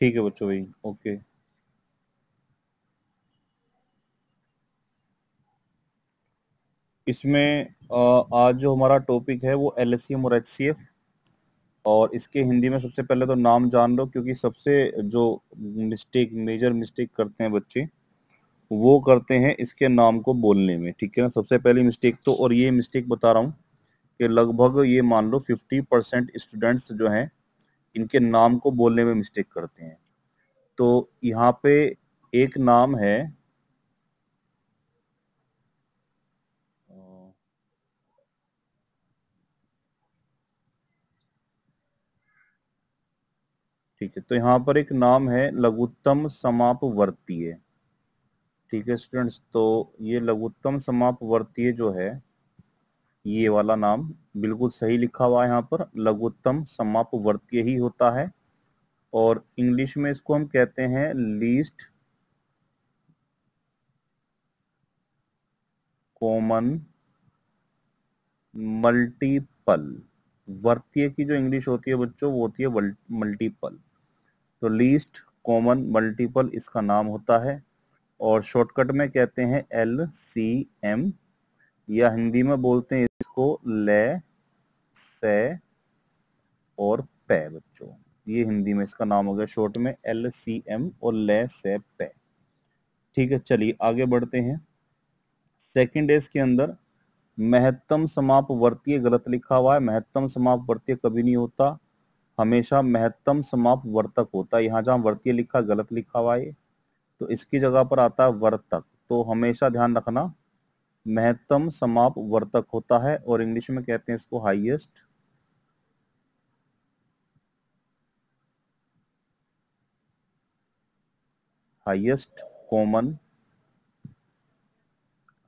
ठीक है बच्चों भाई ओके इसमें आज जो हमारा टॉपिक है वो एल और एच और इसके हिंदी में सबसे पहले तो नाम जान लो क्योंकि सबसे जो मिस्टेक मेजर मिस्टेक करते हैं बच्चे वो करते हैं इसके नाम को बोलने में ठीक है ना सबसे पहली मिस्टेक तो और ये मिस्टेक बता रहा हूँ कि लगभग ये मान लो 50 परसेंट स्टूडेंट्स जो हैं इनके नाम को बोलने में मिस्टेक करते हैं तो यहाँ पे एक नाम है ठीक है तो यहाँ पर एक नाम है लघुत्तम समाप वर्तीय ठीक है स्टूडेंट्स तो ये लघुत्तम समाप वर्तीय जो है ये वाला नाम बिल्कुल सही लिखा हुआ है यहाँ पर लघुत्तम वर्तीय ही होता है और इंग्लिश में इसको हम कहते हैं लीस्ट कॉमन मल्टीपल वर्तीय की जो इंग्लिश होती है बच्चों वो होती है मल्टीपल तो लीस्ट कॉमन मल्टीपल इसका नाम होता है और शॉर्टकट में कहते हैं एल सी एम या हिंदी में बोलते हैं इसको ले से और पे बच्चों ये हिंदी में इसका नाम हो गया शॉर्ट में एल सी एम और ले से पे ठीक है चलिए आगे बढ़ते हैं सेकंड एस इसके अंदर महत्तम वर्तीय गलत लिखा हुआ है महत्तम वर्तीय कभी नहीं होता हमेशा महत्तम समाप वर्तक होता है यहाँ जहां वर्तीय लिखा गलत लिखा हुआ है तो इसकी जगह पर आता है वर्तक तो हमेशा ध्यान रखना महत्तम समाप वर्तक होता है और इंग्लिश में कहते हैं इसको highest highest common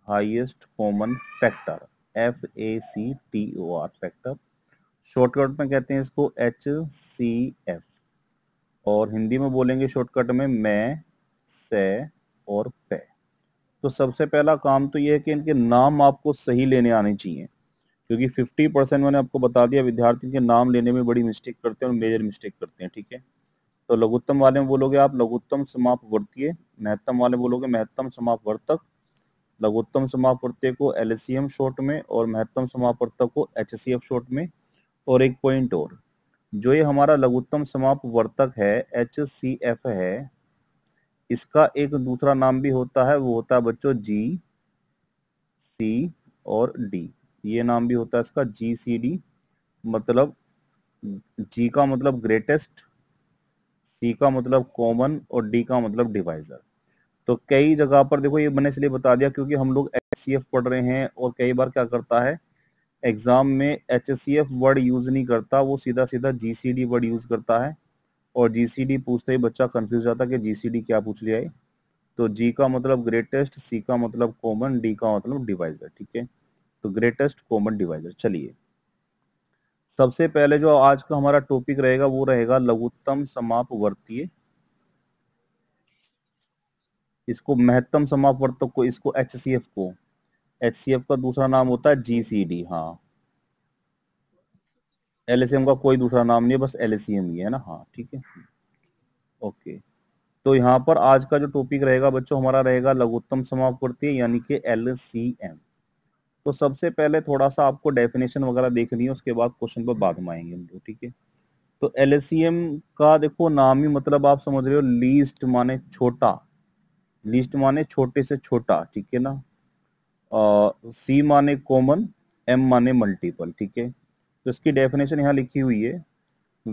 highest common factor F A C T O R factor shortcut में कहते हैं इसको एच सी एफ और हिंदी में बोलेंगे शॉर्टकट में मैं से और पे तो सबसे पहला काम तो ये है कि इनके नाम आपको सही लेने आने चाहिए क्योंकि 50 परसेंट मैंने आपको बता दिया विद्यार्थी के नाम लेने में बड़ी मिस्टेक करते हैं और मेजर मिस्टेक करते हैं ठीक है तो लघुत्तम वाले में बोलोगे आप लघुत्तम समाप वर्तीय महत्तम वाले बोलोगे महत्तम समाप वर्तक लघुत्तम समाप वर्तीय को एल शॉर्ट e में और महत्तम समाप वर्तक को एच शॉर्ट e में और एक पॉइंट और जो ये हमारा लघुत्तम समाप वर्तक है एच e है इसका एक दूसरा नाम भी होता है वो होता है बच्चों जी सी और डी ये नाम भी होता है इसका जी सी डी मतलब जी का मतलब ग्रेटेस्ट सी का मतलब कॉमन और डी का मतलब डिवाइजर तो कई जगह पर देखो ये मैंने इसलिए बता दिया क्योंकि हम लोग एच पढ़ रहे हैं और कई बार क्या करता है एग्जाम में एच वर्ड यूज नहीं करता वो सीधा सीधा जी वर्ड यूज करता है और जीसीडी पूछते ही बच्चा कंफ्यूज जाता कि जीसीडी क्या पूछ लिया है तो जी का मतलब ग्रेटेस्ट सी का मतलब कॉमन डी का मतलब डिवाइजर ठीक है तो ग्रेटेस्ट कॉमन डिवाइजर चलिए सबसे पहले जो आज का हमारा टॉपिक रहेगा वो रहेगा लघुत्तम समापवर्तीय इसको महत्तम समापवर्तक को इसको एच को एच का दूसरा नाम होता है जीसीडी हाँ एल का कोई दूसरा नाम नहीं है बस एल ही है ना हाँ ठीक है ओके तो यहाँ पर आज का जो टॉपिक रहेगा बच्चों हमारा रहेगा लघुत्तम समापवर्ती यानी कि एल तो सबसे पहले थोड़ा सा आपको डेफिनेशन वगैरह देखनी है उसके बाद क्वेश्चन पर बाद में आएंगे हम लोग ठीक है तो एल का देखो नाम ही मतलब आप समझ रहे हो लीस्ट माने छोटा लीस्ट माने छोटे से छोटा ठीक है ना सी माने कॉमन एम माने मल्टीपल ठीक है तो इसकी डेफिनेशन यहाँ लिखी हुई है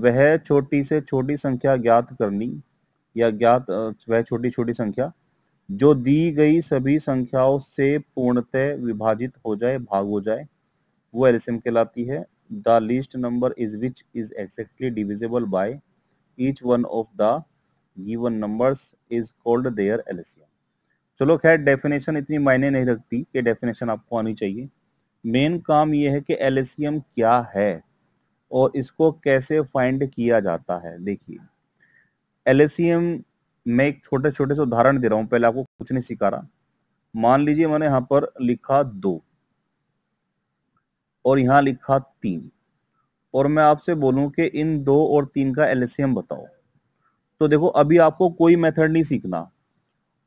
वह छोटी से छोटी संख्या ज्ञात करनी या ज्ञात वह छोटी छोटी संख्या जो दी गई सभी संख्याओं से पूर्णतः विभाजित हो जाए भाग हो जाए वो एलसीएम कहलाती है the least number is which is exactly divisible by each one of the given numbers is called their LCM चलो खैर डेफिनेशन इतनी मायने नहीं रखती कि डेफिनेशन आपको आनी चाहिए मेन काम यह है कि एल क्या है और इसको कैसे फाइंड किया जाता है देखिए एल मैं एक छोटे छोटे से उदाहरण दे रहा हूं पहले आपको कुछ नहीं सिखा रहा मान लीजिए मैंने यहाँ पर लिखा दो और यहाँ लिखा तीन और मैं आपसे बोलूं कि इन दो और तीन का एलसीएम बताओ तो देखो अभी आपको कोई मेथड नहीं सीखना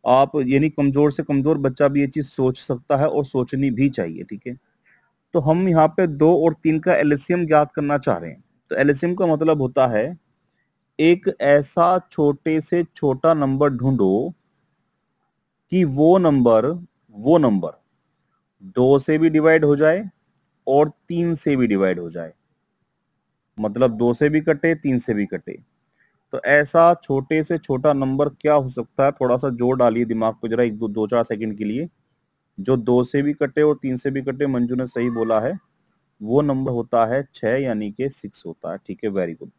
आप यानी कमजोर से कमजोर बच्चा भी ये चीज सोच सकता है और सोचनी भी चाहिए ठीक है तो हम यहाँ पे दो और तीन का एलिसियम ज्ञात करना चाह रहे हैं तो एलिसियम का मतलब होता है एक ऐसा छोटे से छोटा नंबर ढूंढो कि वो नंबर वो नंबर दो से भी डिवाइड हो जाए और तीन से भी डिवाइड हो जाए मतलब दो से भी कटे तीन से भी कटे तो ऐसा छोटे से छोटा नंबर क्या हो सकता है थोड़ा सा जोर डालिए दिमाग को जरा एक दो दो चार सेकंड के लिए जो दो से भी कटे और तीन से भी कटे मंजू ने सही बोला है वो नंबर होता है छह यानी के सिक्स होता है ठीक है वेरी गुड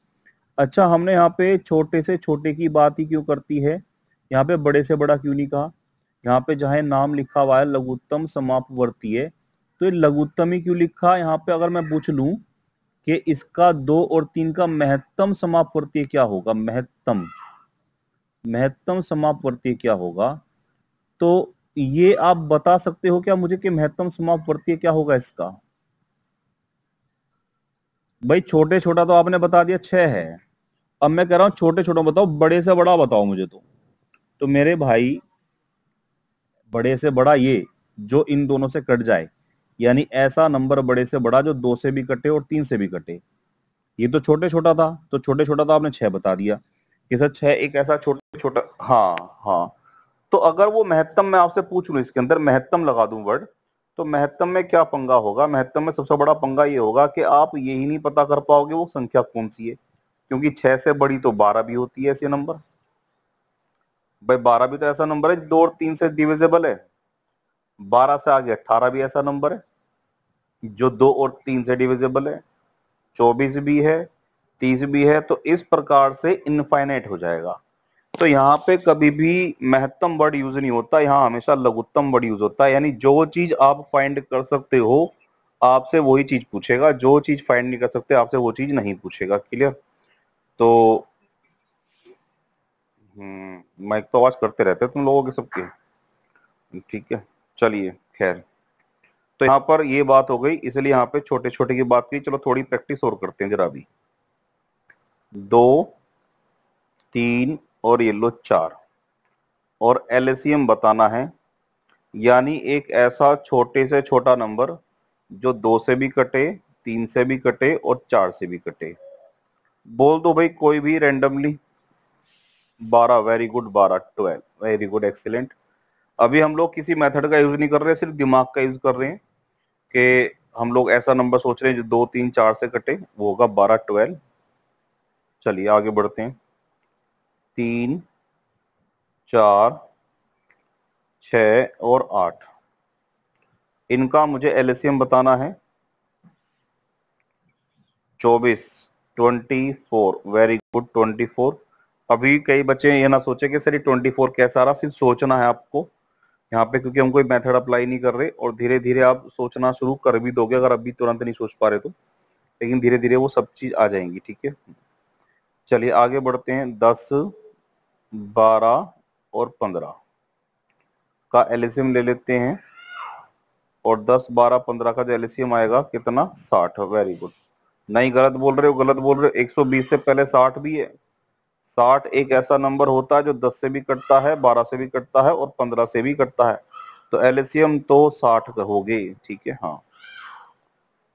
अच्छा हमने यहाँ पे छोटे से छोटे की बात ही क्यों करती है यहाँ पे बड़े से बड़ा क्यों नहीं कहा यहाँ पे जहां नाम लिखा हुआ है लघुत्तम है तो ये लघुत्तम ही क्यों लिखा यहाँ पे अगर मैं पूछ लू कि इसका दो और तीन का महत्तम समापवर्तीय क्या होगा महत्तम महत्तम समापवर्तीय क्या होगा तो ये आप बता सकते हो क्या मुझे कि महत्तम समाप्त वर्तीय क्या होगा इसका भाई छोटे छोटा तो आपने बता दिया छह है अब मैं कह रहा हूं छोटे छोटा बताओ बड़े से बड़ा बताओ मुझे तो तो मेरे भाई बड़े से बड़ा ये जो इन दोनों से कट जाए यानी ऐसा नंबर बड़े से बड़ा जो दो से भी कटे और तीन से भी कटे ये तो छोटे छोटा था तो छोटे छोटा तो आपने छह बता दिया कि सर छह एक ऐसा छोटे छोटा हाँ हाँ तो अगर वो महत्तम मैं आपसे पूछ लू इसके अंदर महत्तम लगा दू वर्ड तो महत्तम में क्या पंगा होगा महत्तम में सबसे बड़ा पंगा ये होगा कि आप यही नहीं पता कर पाओगे वो संख्या कौन सी है क्योंकि छह से बड़ी तो बारह भी होती है ऐसे नंबर भाई बारह भी तो ऐसा नंबर है दो और तीन से डिविजेबल है बारह से आगे अट्ठारह भी ऐसा नंबर है जो दो और तीन से डिविजेबल है चौबीस भी है तीस भी है तो इस प्रकार से इनफाइनाइट हो जाएगा तो यहाँ पे कभी भी महत्तम वर्ड यूज नहीं होता यहाँ हमेशा लघुत्तम वर्ड यूज होता है यानी जो चीज आप फाइंड कर सकते हो आपसे वही चीज पूछेगा जो चीज फाइंड नहीं कर सकते आपसे वो चीज नहीं पूछेगा क्लियर तो माइक हम्म, तो आवाज करते रहते तुम लोगों के सबके ठीक है चलिए खैर तो यहाँ पर ये बात हो गई इसलिए यहाँ पे छोटे छोटे की बात की चलो थोड़ी प्रैक्टिस और करते हैं जरा भी दो तीन और येलो चार और एल बताना है यानी एक ऐसा छोटे से छोटा नंबर जो दो से भी कटे तीन से भी कटे और चार से भी कटे बोल दो भाई कोई भी रेंडमली बारह वेरी गुड बारह ट्वेल्व वेरी गुड एक्सीलेंट अभी हम लोग किसी मेथड का यूज नहीं कर रहे सिर्फ दिमाग का यूज कर रहे हैं कि हम लोग ऐसा नंबर सोच रहे हैं जो दो तीन चार से कटे वो होगा बारह ट्वेल्व चलिए आगे बढ़ते हैं तीन चार छ और आठ इनका मुझे एलसीएम बताना है चौबीस twenty four very good twenty four अभी कई बच्चे ये ना सोचे कि सर ट्वेंटी फोर कैसा रहा सिर्फ सोचना है आपको यहाँ पे क्योंकि हम कोई मेथड अप्लाई नहीं कर रहे और धीरे धीरे आप सोचना शुरू कर भी दोगे अगर अभी तुरंत नहीं सोच पा रहे तो लेकिन धीरे धीरे वो सब चीज आ जाएंगी ठीक है चलिए आगे बढ़ते हैं दस बारह और पंद्रह का एलिसियम ले लेते हैं और दस बारह पंद्रह का जो एलिसियम आएगा कितना साठ वेरी गुड नहीं गलत बोल रहे हो गलत बोल रहे हो 120 से पहले साठ भी है साठ एक ऐसा नंबर होता है जो दस से भी कटता है बारह से भी कटता है और पंद्रह से भी कटता है तो एलिसियम तो साठ गए ठीक है हाँ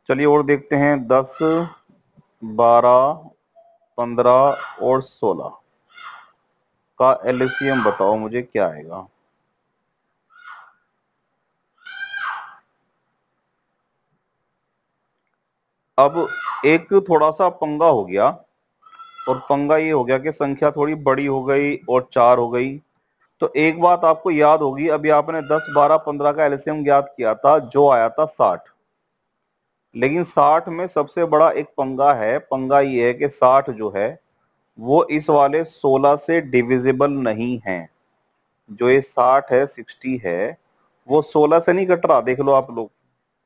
चलिए और देखते हैं दस बारह पंद्रह और सोलह का एल बताओ मुझे क्या आएगा अब एक थोड़ा सा पंगा हो गया और पंगा ये हो गया कि संख्या थोड़ी बड़ी हो गई और चार हो गई तो एक बात आपको याद होगी अभी आपने 10, 12, 15 का एलसीएम ज्ञात किया था जो आया था 60 लेकिन 60 में सबसे बड़ा एक पंगा है पंगा ये है कि 60 जो है वो इस वाले 16 से डिविजिबल नहीं है जो ये 60 है 60 है वो 16 से नहीं कट रहा देख लो आप लोग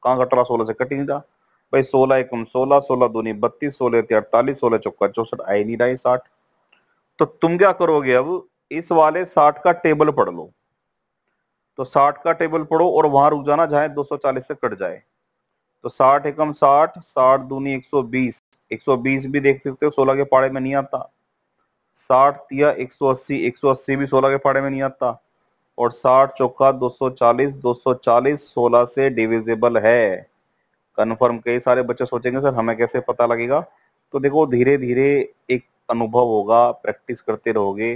कहाँ कट रहा सोलह से कट ही नहीं रहा भाई 16 एकम सोलह 16 दूनी बत्तीस सोलह अड़तालीस सोलह चौका चौसठ आई नहीं रहा साठ तो तुम क्या करोगे अब इस वाले साठ का टेबल पढ़ लो तो साठ का टेबल पढ़ो और वहां रुक जाना दो सौ चालीस से कट जाए तो साठ एकम साठ साठ दूनी एक एक सौ बीस सौ बीस भी देख सकते हो सोलह के पाड़े में नहीं आता साठ या एक सौ अस्सी एक सौ अस्सी भी सोलह के फाड़े में नहीं आता और साठ चौका दो सौ चालीस दो सौ चालीस सोलह से डिविजिबल है कन्फर्म कई सारे बच्चे सोचेंगे सर हमें कैसे पता लगेगा तो देखो धीरे धीरे एक अनुभव होगा प्रैक्टिस करते रहोगे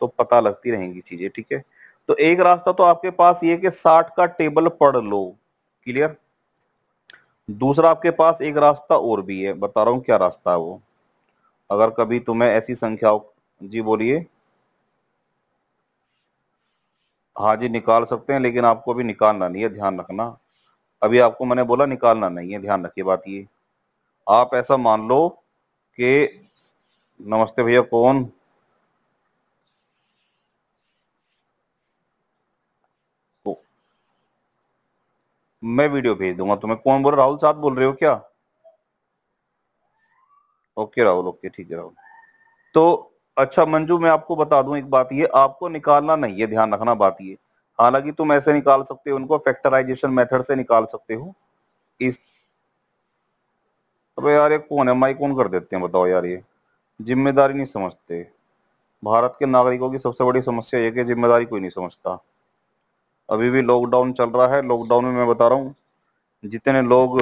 तो पता लगती रहेंगी चीजें ठीक है तो एक रास्ता तो आपके पास ये कि साठ का टेबल पढ़ लो क्लियर दूसरा आपके पास एक रास्ता और भी है बता रहा हूँ क्या रास्ता है वो अगर कभी तुम्हें ऐसी संख्याओं जी बोलिए हाँ जी निकाल सकते हैं लेकिन आपको अभी निकालना नहीं है ध्यान रखना अभी आपको मैंने बोला निकालना नहीं है ध्यान रखिए बात ये आप ऐसा मान लो कि नमस्ते भैया कौन तो, मैं वीडियो भेज दूंगा तुम्हें कौन बोल राहुल साहब बोल रहे हो क्या ओके राहुल ओके ठीक है राहुल तो अच्छा मंजू मैं आपको बता दूं एक बात ये आपको निकालना नहीं है ध्यान रखना बात ये हालांकि तुम ऐसे निकाल सकते हो उनको फैक्टराइजेशन मेथड से निकाल सकते हो इस अबे यार ये कौन है माई कौन कर देते हैं बताओ यार ये जिम्मेदारी नहीं समझते भारत के नागरिकों की सबसे बड़ी समस्या ये कि जिम्मेदारी कोई नहीं समझता अभी भी लॉकडाउन चल रहा है लॉकडाउन में मैं बता रहा हूँ जितने लोग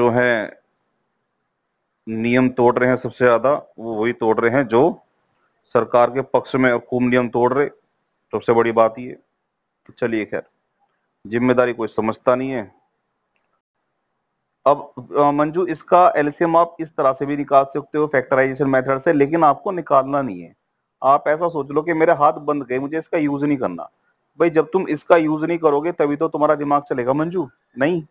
जो हैं नियम तोड़ रहे हैं सबसे ज्यादा वो वही तोड़ रहे हैं जो सरकार के पक्ष में खूब नियम तोड़ रहे सबसे बड़ी बात ये चलिए खैर जिम्मेदारी कोई समझता नहीं है अब मंजू इसका एलसीएम आप इस तरह से भी निकाल सकते हो फैक्टराइजेशन मेथड से लेकिन आपको निकालना नहीं है आप ऐसा सोच लो कि मेरे हाथ बंद गए मुझे इसका यूज नहीं करना भाई जब तुम इसका यूज नहीं करोगे तभी तो तुम्हारा दिमाग चलेगा मंजू नहीं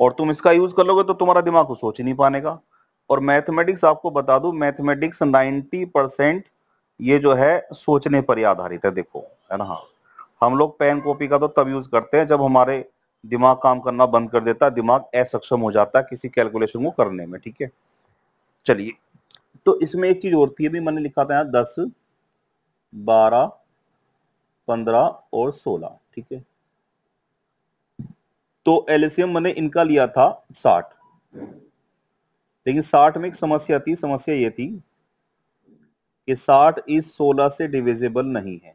और तुम इसका यूज कर लोगे तो तुम्हारा दिमाग को सोच ही नहीं पाने का और मैथमेटिक्स आपको बता दू मैथमेटिक्स नाइनटी परसेंट ये जो है सोचने पर ही आधारित है देखो है ना हम लोग पेन कॉपी का तो तब यूज करते हैं जब हमारे दिमाग काम करना बंद कर देता है दिमाग असक्षम हो जाता है किसी कैलकुलेशन को करने में ठीक है चलिए तो इसमें एक चीज और थी अभी मैंने लिखा था यहाँ दस बारह पंद्रह और सोलह ठीक है तो एलएसएम मैंने इनका लिया था साठ लेकिन साठ में एक समस्या थी समस्या ये थी कि साठ इस सोलह से डिविजिबल नहीं है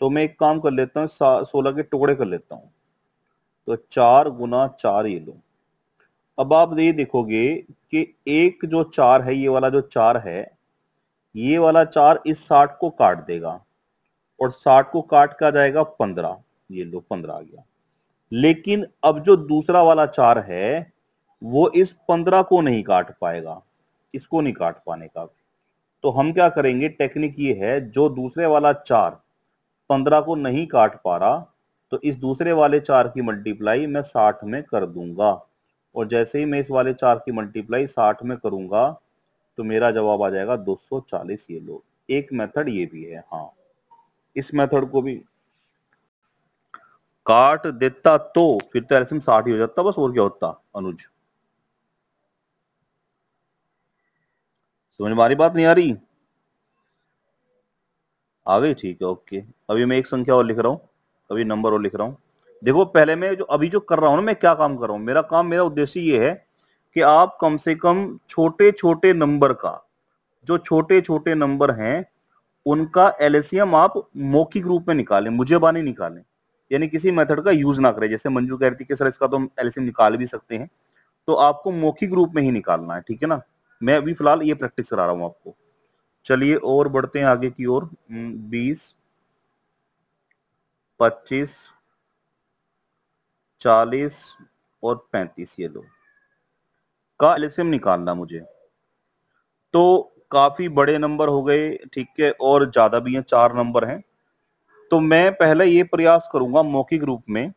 तो मैं एक काम कर लेता हूं सोलह के टुकड़े कर लेता हूं तो चार गुना चार ये लो अब आप ये देखोगे कि एक जो चार है ये वाला जो चार है ये वाला चार इस साठ को काट देगा और साठ को काट का जाएगा पंद्रह ये लो पंद्रह आ गया लेकिन अब जो दूसरा वाला चार है वो इस पंद्रह को नहीं काट पाएगा इसको नहीं काट पाने का तो हम क्या करेंगे टेक्निक ये है जो दूसरे वाला चार पंद्रह को नहीं काट पा रहा तो इस दूसरे वाले चार की मल्टीप्लाई मैं साठ में कर दूंगा और जैसे ही मैं इस वाले चार की मल्टीप्लाई साठ में करूंगा तो मेरा जवाब आ जाएगा 240 ये लो एक मेथड ये भी है हाँ इस मेथड को भी काट देता तो फिर तो एलसीएम साठ ही हो जाता बस और क्या होता अनुज समझ मारी बात नहीं आ रही आ गई ठीक है ओके अभी मैं एक संख्या और लिख रहा हूं अभी नंबर और लिख रहा हूं देखो पहले मैं जो अभी जो कर रहा हूं ना मैं क्या काम कर रहा हूं मेरा काम मेरा उद्देश्य ये है कि आप कम से कम छोटे छोटे नंबर का जो छोटे छोटे नंबर हैं उनका एलसीएम आप मौखिक रूप में निकालें मुझे बानी निकालें यानी किसी मेथड का यूज ना करें जैसे मंजू कह रही थी कि सर इसका तो हम एलसीएम निकाल भी सकते हैं तो आपको मौखिक रूप में ही निकालना है ठीक है ना मैं अभी फिलहाल ये प्रैक्टिस करा रहा हूँ आपको चलिए और बढ़ते हैं आगे की ओर बीस पच्चीस चालीस और पैंतीस ये लो का एलसीएम निकालना मुझे तो काफी बड़े नंबर हो गए ठीक है और ज्यादा भी हैं चार नंबर हैं तो मैं पहले ये प्रयास करूंगा मौखिक रूप में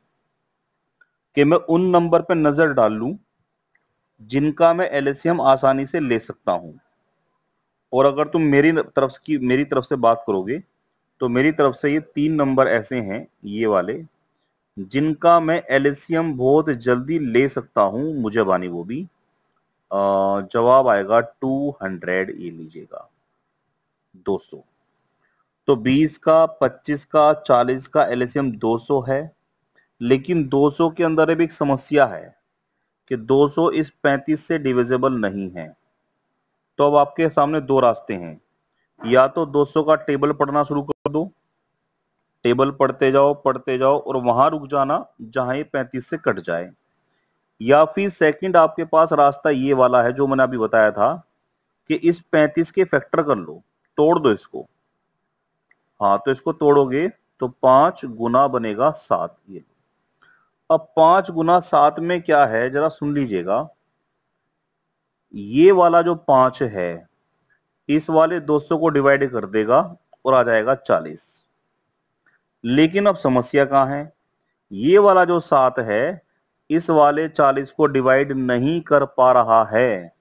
कि मैं उन नंबर पर नजर डाल लू जिनका मैं एलएसीएम आसानी से ले सकता हूं और अगर तुम मेरी तरफ की मेरी तरफ से बात करोगे तो मेरी तरफ से ये तीन नंबर ऐसे हैं ये वाले जिनका मैं एलिसियम बहुत जल्दी ले सकता हूं मुझे बानी वो भी जवाब आएगा टू हंड्रेड ये लीजिएगा दो सौ तो 20 का 25 का 40 का एलएसएम 200 है लेकिन 200 के अंदर एक समस्या है कि 200 इस 35 से डिविजिबल नहीं है तो अब आपके सामने दो रास्ते हैं या तो 200 का टेबल पढ़ना शुरू कर दो टेबल पढ़ते जाओ पढ़ते जाओ और वहां रुक जाना जहां ये 35 से कट जाए या फिर सेकंड आपके पास रास्ता ये वाला है जो मैंने अभी बताया था कि इस 35 के फैक्टर कर लो तोड़ दो इसको हाँ तो इसको तोड़ोगे तो पांच गुना बनेगा सात ये अब पांच गुना सात में क्या है जरा सुन लीजिएगा ये वाला जो पांच है इस वाले सौ को डिवाइड कर देगा और आ जाएगा चालीस लेकिन अब समस्या कहाँ है ये वाला जो सात है इस वाले चालीस को डिवाइड नहीं कर पा रहा है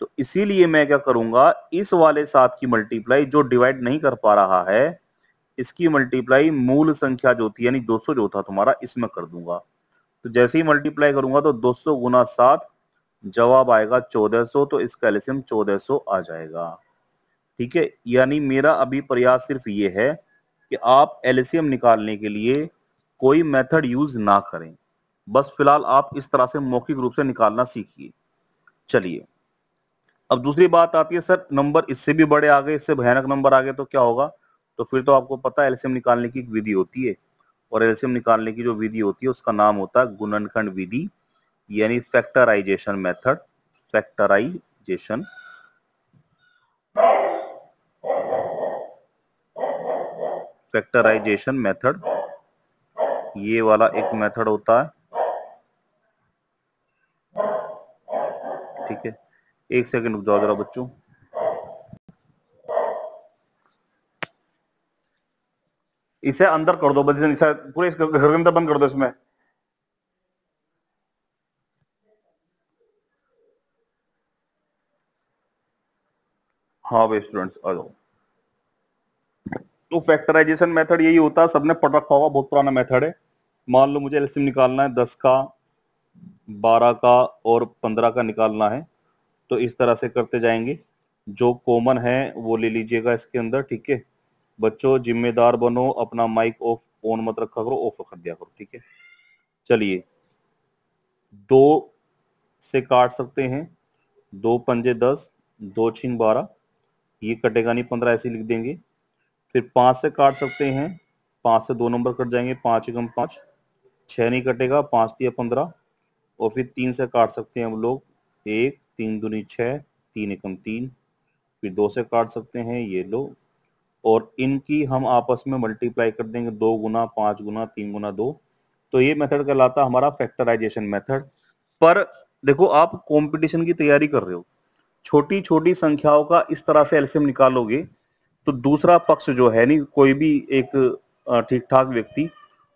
तो इसीलिए मैं क्या करूंगा इस वाले सात की मल्टीप्लाई जो डिवाइड नहीं कर पा रहा है इसकी मल्टीप्लाई मूल संख्या जो थी यानी 200 जो था तुम्हारा इसमें कर दूंगा तो जैसे ही मल्टीप्लाई करूंगा तो 200 सौ गुना सात जवाब आएगा 1400 तो इसका एलिसियम 1400 आ जाएगा ठीक है यानी मेरा अभी प्रयास सिर्फ ये है कि आप एलिसियम निकालने के लिए कोई मेथड यूज ना करें बस फिलहाल आप इस तरह से मौखिक रूप से निकालना सीखिए चलिए अब दूसरी बात आती है सर नंबर इससे भी बड़े आ गए इससे भयानक नंबर आ गए तो क्या होगा तो फिर तो आपको पता है एल्सियम निकालने की एक विधि होती है और एल्सियम निकालने की जो विधि होती है उसका नाम होता है गुणनखंड विधि यानी factorization method factorization factorization method ये वाला एक मेथड होता है ठीक है एक सेकंड रुक जाओ जरा बच्चों इसे अंदर कर दो इसे पूरे घर के अंदर बंद कर दो इसमें हाँ भाई स्टूडेंट्स आ जाओ तो फैक्टराइजेशन मेथड यही होता है सबने पढ़ रखा होगा बहुत पुराना मेथड है मान लो मुझे एलसीएम निकालना है दस का बारह का और पंद्रह का निकालना है तो इस तरह से करते जाएंगे जो कॉमन है वो ले लीजिएगा इसके अंदर ठीक है बच्चों जिम्मेदार बनो अपना माइक ऑफ ऑन मत रखा करो ऑफ रख दिया करो ठीक है चलिए दो से काट सकते हैं दो पंजे दस दो छीन बारह ये कटेगा नहीं पंद्रह ऐसे लिख देंगे फिर पांच से काट सकते हैं पांच से दो नंबर कट जाएंगे पांच एकम पांच छह नहीं कटेगा पांच दिया पंद्रह और फिर तीन से काट सकते हैं हम लोग एक तीन दूनी छः तीन एकम तीन फिर दो से काट सकते हैं ये लो और इनकी हम आपस में मल्टीप्लाई कर देंगे दो गुना पाँच गुना तीन गुना दो तो ये मेथड कहलाता हमारा फैक्टराइजेशन मेथड पर देखो आप कंपटीशन की तैयारी कर रहे हो छोटी छोटी संख्याओं का इस तरह से एल्सियम निकालोगे तो दूसरा पक्ष जो है नहीं कोई भी एक ठीक ठाक व्यक्ति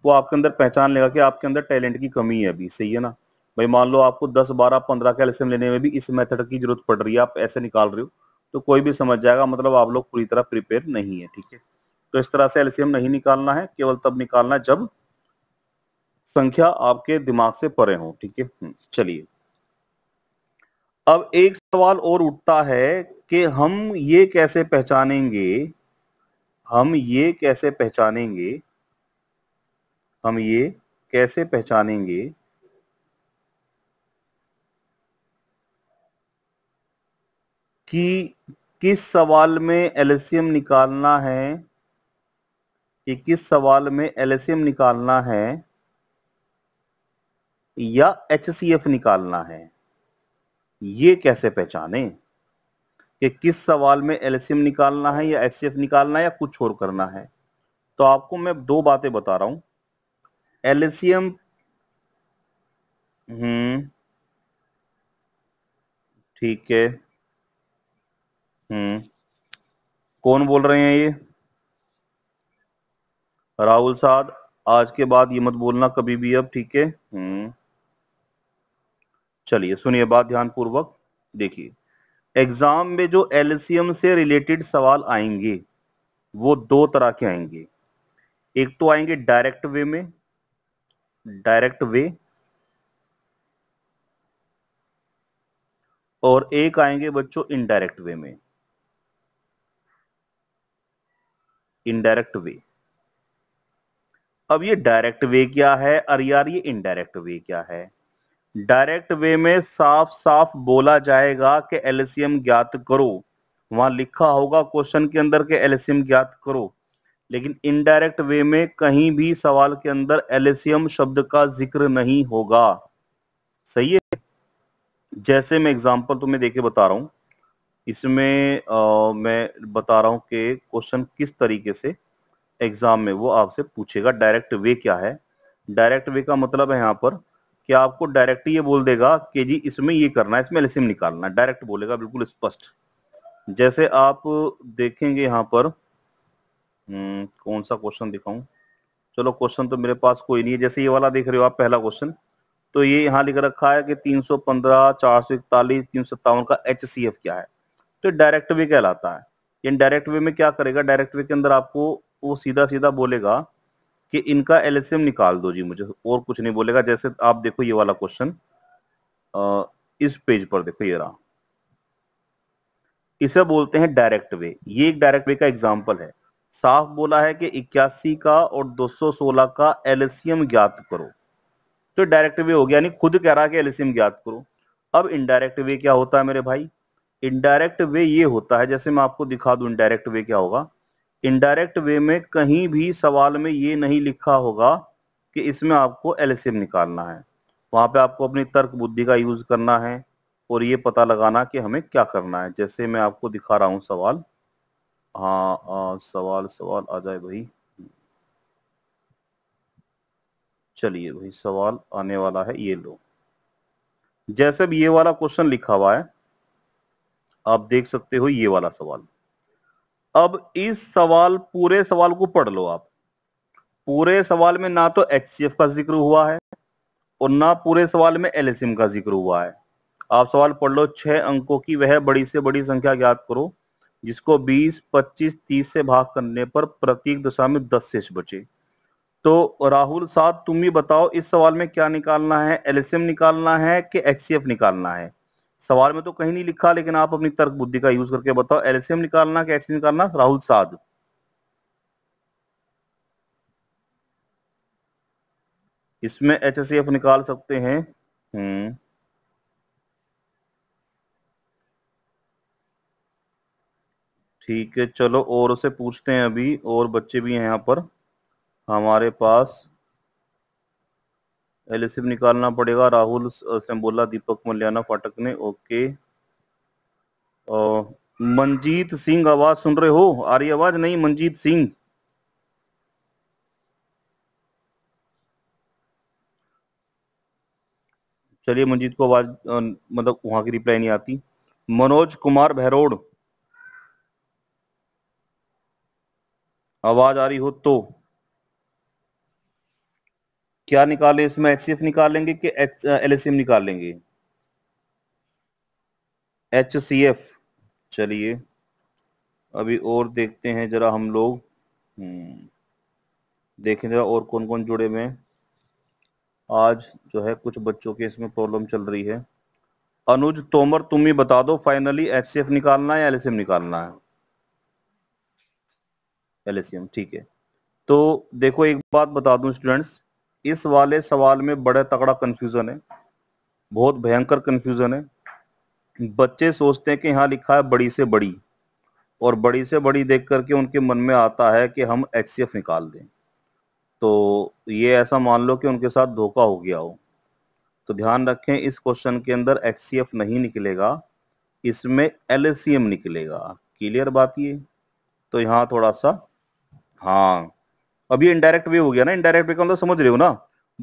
वो आपके अंदर पहचान लेगा कि आपके अंदर टैलेंट की कमी है अभी सही है ना भाई मान लो आपको 10 12 15 कैल्शियम लेने में भी इस मेथड की जरूरत पड़ रही है आप ऐसे निकाल रहे हो तो कोई भी समझ जाएगा मतलब आप लोग पूरी तरह प्रिपेयर नहीं है ठीक है तो इस तरह से एल्शियम नहीं निकालना है केवल तब निकालना है जब संख्या आपके दिमाग से परे हो ठीक है हम्म, चलिए अब एक सवाल और उठता है कि हम ये कैसे पहचानेंगे हम ये कैसे पहचानेंगे हम ये कैसे पहचानेंगे कि किस सवाल में एलसीएम निकालना है कि किस सवाल में एलसीएम निकालना है या एच निकालना है ये कैसे पहचाने कि किस सवाल में एलसीएम निकालना है या एच निकालना है या कुछ और करना है तो आपको मैं दो बातें बता रहा हूं एलसीएम हम्म ठीक है हम्म कौन बोल रहे हैं ये राहुल साद आज के बाद ये मत बोलना कभी भी अब ठीक है हम्म चलिए सुनिए बात ध्यान पूर्वक देखिए एग्जाम में जो एलसीएम से रिलेटेड सवाल आएंगे वो दो तरह के आएंगे एक तो आएंगे डायरेक्ट वे में डायरेक्ट वे और एक आएंगे बच्चों इनडायरेक्ट वे में इनडायरेक्ट वे अब ये डायरेक्ट वे क्या है और यार ये इनडायरेक्ट वे क्या है डायरेक्ट वे में साफ साफ बोला जाएगा कि एलसीएम ज्ञात करो वहां लिखा होगा क्वेश्चन के अंदर के एलसीएम ज्ञात करो लेकिन इनडायरेक्ट वे में कहीं भी सवाल के अंदर एलसीएम शब्द का जिक्र नहीं होगा सही है जैसे मैं एग्जांपल तुम्हें देखे बता रहा हूं इसमें आ, मैं बता रहा हूँ कि क्वेश्चन किस तरीके से एग्जाम में वो आपसे पूछेगा डायरेक्ट वे क्या है डायरेक्ट वे का मतलब है यहाँ पर कि आपको डायरेक्ट ये बोल देगा कि जी इसमें ये करना है इसमें एलसीएम निकालना है डायरेक्ट बोलेगा बिल्कुल स्पष्ट जैसे आप देखेंगे यहाँ पर हम्म, कौन सा क्वेश्चन दिखाऊं चलो क्वेश्चन तो मेरे पास कोई नहीं है जैसे ये वाला देख रहे हो आप पहला क्वेश्चन तो ये यहाँ लिख रखा है कि 315, 441, सत्तावन का एच क्या है तो डायरेक्ट वे कहलाता है डायरेक्ट वे में क्या करेगा डायरेक्ट वे के अंदर आपको वो सीधा सीधा बोलेगा कि इनका एलएसएम निकाल दो जी मुझे और कुछ नहीं बोलेगा जैसे आप देखो ये वाला क्वेश्चन इस पेज पर देखो ये रहा इसे बोलते हैं डायरेक्ट वे ये एक डायरेक्ट वे का एग्जाम्पल है साफ बोला है कि इक्यासी का और 216 का एलसीएम ज्ञात करो तो डायरेक्ट वे हो गया यानी खुद कह रहा है कि एलसीएम ज्ञात करो अब इनडायरेक्ट वे क्या होता है मेरे भाई इनडायरेक्ट वे ये होता है जैसे मैं आपको दिखा दूं इनडायरेक्ट वे क्या होगा इनडायरेक्ट वे में कहीं भी सवाल में ये नहीं लिखा होगा कि इसमें आपको एलसीएम निकालना है वहां पे आपको अपनी तर्क बुद्धि का यूज करना है और ये पता लगाना कि हमें क्या करना है जैसे मैं आपको दिखा रहा हूं सवाल हाँ आ, सवाल सवाल आ जाए भाई चलिए भाई सवाल आने वाला है ये लो जैसे भी ये वाला क्वेश्चन लिखा हुआ है आप देख सकते हो ये वाला सवाल अब इस सवाल पूरे सवाल को पढ़ लो आप पूरे सवाल में ना तो एच का जिक्र हुआ है और ना पूरे सवाल में एल का जिक्र हुआ है आप सवाल पढ़ लो छह अंकों की वह बड़ी से बड़ी संख्या ज्ञात करो जिसको 20, 25, 30 से भाग करने पर प्रत्येक दशा में 10 शेष बचे तो राहुल साहब तुम ही बताओ इस सवाल में क्या निकालना है एलएसएम निकालना है कि एच निकालना है सवाल में तो कहीं नहीं लिखा लेकिन आप अपनी तर्क बुद्धि का यूज करके बताओ एलसीएम निकालना कैसे निकालना राहुल साध इसमें एच निकाल सकते हैं हम्म ठीक है चलो और उसे पूछते हैं अभी और बच्चे भी हैं यहाँ पर हमारे पास एलएसएम निकालना पड़ेगा राहुल बोला दीपक मल्याना फाटक ने ओके मनजीत सिंह आवाज सुन रहे हो आ रही आवाज नहीं मनजीत सिंह चलिए मनजीत को आवाज मतलब वहां की रिप्लाई नहीं आती मनोज कुमार भैरोड आवाज आ रही हो तो क्या निकाले इसमें एच निकालेंगे कि एल निकालेंगे एच सी एफ चलिए अभी और देखते हैं जरा हम लोग हम्म, देखें जरा और कौन कौन जुड़े हुए आज जो है कुछ बच्चों के इसमें प्रॉब्लम चल रही है अनुज तोमर तुम ही बता दो फाइनली एच निकालना है एल निकालना है एल ठीक है तो देखो एक बात बता दूं स्टूडेंट्स इस वाले सवाल में बड़ा तगड़ा कंफ्यूजन है बहुत भयंकर कंफ्यूजन है बच्चे सोचते हैं कि यहाँ लिखा है बड़ी से बड़ी और बड़ी से बड़ी देख करके उनके मन में आता है कि हम एक्सीएफ निकाल दें तो ये ऐसा मान लो कि उनके साथ धोखा हो गया हो तो ध्यान रखें इस क्वेश्चन के अंदर एक्सीएफ नहीं निकलेगा इसमें एल निकलेगा क्लियर बात ये तो यहाँ थोड़ा सा हाँ अब ये इनडायरेक्ट वे हो गया ना इनडायरेक्ट वे का मतलब समझ रहे हो ना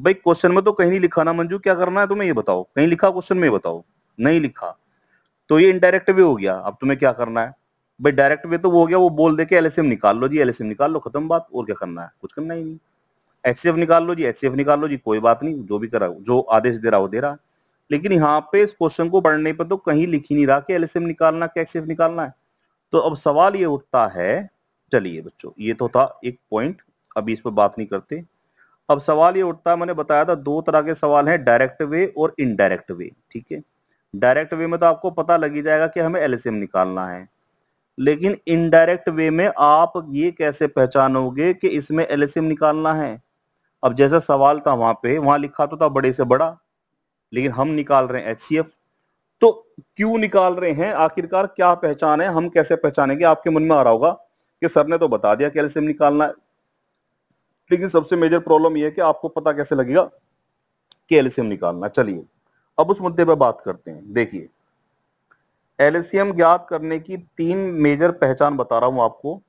भाई क्वेश्चन में तो कहीं नहीं लिखा ना मंजू क्या करना है तुम्हें ये बताओ कहीं लिखा क्वेश्चन में बताओ नहीं लिखा तो ये इनडायरेक्ट वे हो गया अब तुम्हें क्या करना है भाई डायरेक्ट वे तो वो हो गया वो बोल दे के एलएसएम निकाल लो जी एलएसएम निकाल लो खत्म बात और क्या करना है कुछ करना ही नहीं एचसीएफ निकाल लो जी एचसीएफ निकाल लो जी कोई बात नहीं जो भी करा जो आदेश दे रहा हो दे रहा है लेकिन यहाँ पे इस क्वेश्चन को पढ़ने पर तो कहीं लिख ही नहीं रहा कि एलएसएम निकालना क्या एक्सएफ निकालना है तो अब सवाल ये उठता है चलिए बच्चों ये तो था एक पॉइंट अभी इस पर बात नहीं करते अब सवाल ये उठता है मैंने बताया था दो तरह के सवाल हैं डायरेक्ट वे और इनडायरेक्ट वे ठीक है डायरेक्ट वे में तो आपको पता लगी जाएगा कि हमें एलसीएम निकालना है लेकिन इनडायरेक्ट वे में आप ये कैसे पहचानोगे कि इसमें एलसीएम निकालना है अब जैसा सवाल था वहां पे वहां लिखा तो था बड़े से बड़ा लेकिन हम निकाल रहे हैं एच तो क्यों निकाल रहे हैं आखिरकार क्या पहचान है हम कैसे पहचानेंगे आपके मन में आ रहा होगा कि सर ने तो बता दिया कि एलसीएम निकालना लेकिन सबसे मेजर प्रॉब्लम यह है कि आपको पता कैसे लगेगा कि एलसीएम e निकालना चलिए अब उस मुद्दे पर बात करते हैं देखिए एलसीएम e ज्ञात करने की तीन मेजर पहचान बता रहा हूं आपको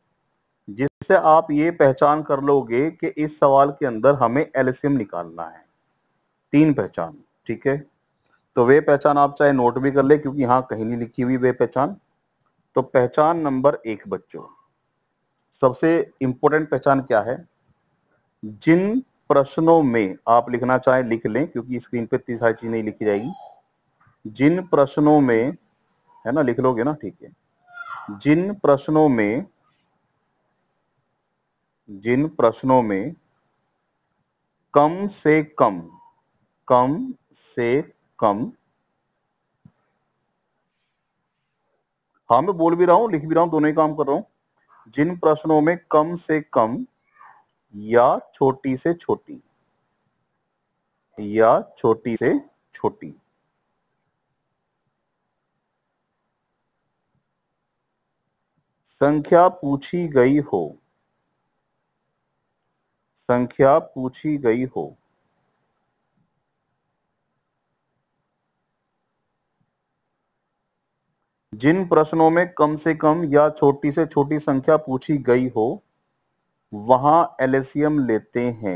जिससे आप ये पहचान कर लोगे कि इस सवाल के अंदर हमें एलसीएम e निकालना है तीन पहचान ठीक है तो वे पहचान आप चाहे नोट भी कर ले क्योंकि यहां कहीं नहीं लिखी हुई वे पहचान तो पहचान नंबर एक बच्चों सबसे इंपॉर्टेंट पहचान क्या है जिन प्रश्नों में आप लिखना चाहें लिख लें क्योंकि स्क्रीन पे इतनी सारी चीज नहीं लिखी जाएगी जिन प्रश्नों में है ना लिख लोगे ना ठीक है जिन प्रश्नों में जिन प्रश्नों में कम से कम कम से कम हाँ मैं बोल भी रहा हूं लिख भी रहा हूं दोनों ही काम कर रहा हूं जिन प्रश्नों में कम से कम या छोटी से छोटी या छोटी से छोटी संख्या पूछी गई हो संख्या पूछी गई हो जिन प्रश्नों में कम से कम या छोटी से छोटी संख्या पूछी गई हो वहां एलिसियम लेते हैं